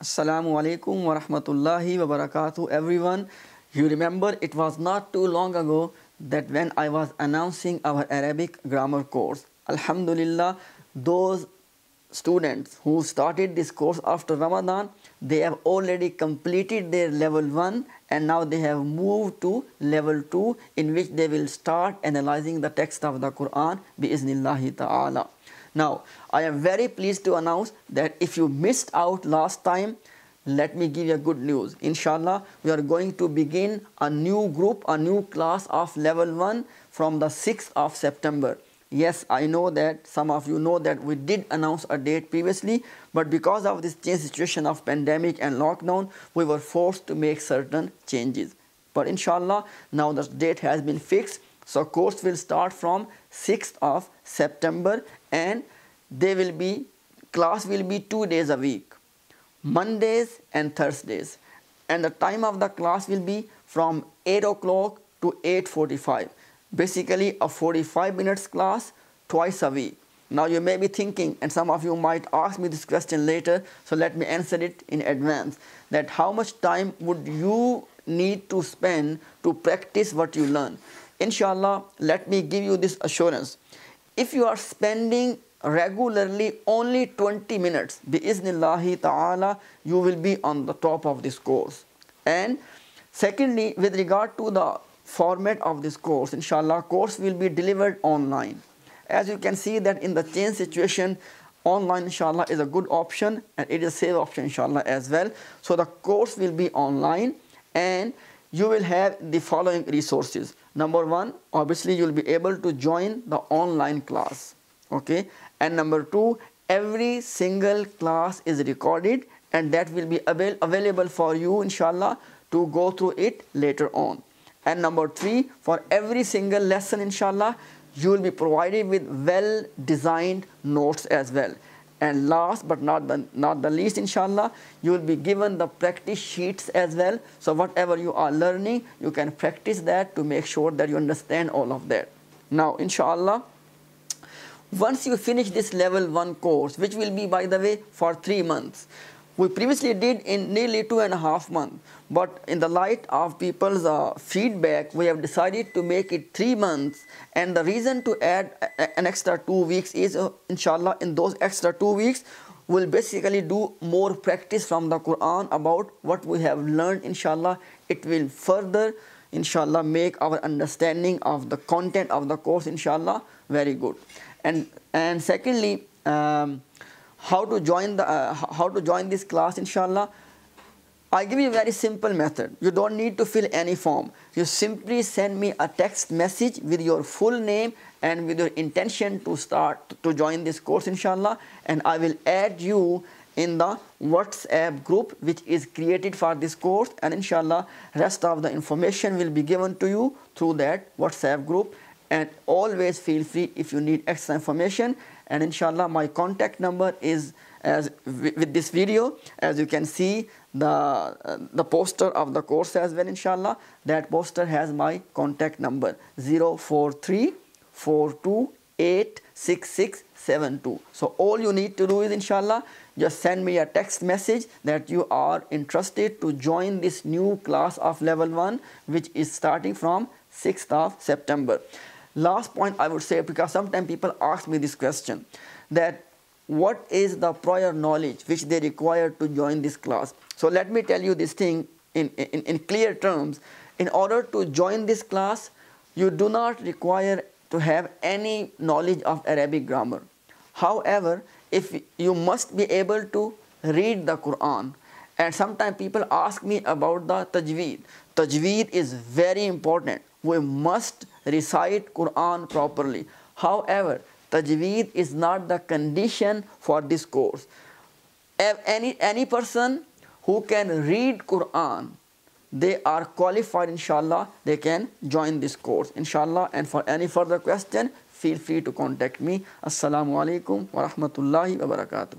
Assalamu alaikum wa rahmatullahi wa barakatuh everyone. You remember it was not too long ago that when I was announcing our Arabic grammar course. Alhamdulillah, those students who started this course after Ramadan, they have already completed their level 1 and now they have moved to level 2 in which they will start analyzing the text of the Quran bi iznillahi ta'ala. Now, I am very pleased to announce that if you missed out last time, let me give you a good news. Inshallah, we are going to begin a new group, a new class of level 1 from the 6th of September. Yes, I know that some of you know that we did announce a date previously, but because of this change situation of pandemic and lockdown, we were forced to make certain changes. But inshallah, now the date has been fixed so course will start from 6th of September and they will be class will be 2 days a week Mondays and Thursdays and the time of the class will be from 8 o'clock to 8.45 basically a 45 minutes class twice a week now you may be thinking, and some of you might ask me this question later, so let me answer it in advance, that how much time would you need to spend to practice what you learn? Inshallah, let me give you this assurance. If you are spending regularly only 20 minutes, bi ta'ala, you will be on the top of this course. And secondly, with regard to the format of this course, inshallah, course will be delivered online. As you can see that in the change situation, online inshallah is a good option and it is a safe option inshallah as well. So the course will be online and you will have the following resources. Number one, obviously you'll be able to join the online class. Okay. And number two, every single class is recorded and that will be avail available for you inshallah to go through it later on. And number three, for every single lesson inshallah, you will be provided with well designed notes as well. And last but not the, not the least, inshallah, you will be given the practice sheets as well. So whatever you are learning, you can practice that to make sure that you understand all of that. Now, inshallah, once you finish this level 1 course, which will be, by the way, for 3 months, we previously did in nearly two and a half months. But in the light of people's uh, feedback, we have decided to make it three months. And the reason to add an extra two weeks is, uh, inshallah, in those extra two weeks, we'll basically do more practice from the Quran about what we have learned, inshallah. It will further, inshallah, make our understanding of the content of the course, inshallah, very good. And, and secondly, um, how to join the uh, how to join this class inshallah i give you a very simple method you don't need to fill any form you simply send me a text message with your full name and with your intention to start to join this course inshallah and i will add you in the whatsapp group which is created for this course and inshallah rest of the information will be given to you through that whatsapp group and always feel free if you need extra information and inshallah my contact number is as with this video as you can see the uh, the poster of the course as well inshallah that poster has my contact number 0434286672 so all you need to do is inshallah just send me a text message that you are interested to join this new class of level 1 which is starting from 6th of September Last point I would say, because sometimes people ask me this question, that what is the prior knowledge which they require to join this class? So let me tell you this thing in, in, in clear terms. In order to join this class, you do not require to have any knowledge of Arabic grammar. However, if you must be able to read the Quran, and sometimes people ask me about the tajweed. Tajweed is very important. We must recite Quran properly. However, tajweed is not the condition for this course. Any, any person who can read Quran, they are qualified inshallah, they can join this course inshallah. And for any further question, feel free to contact me. Assalamu alaikum wa rahmatullahi wa barakatuh.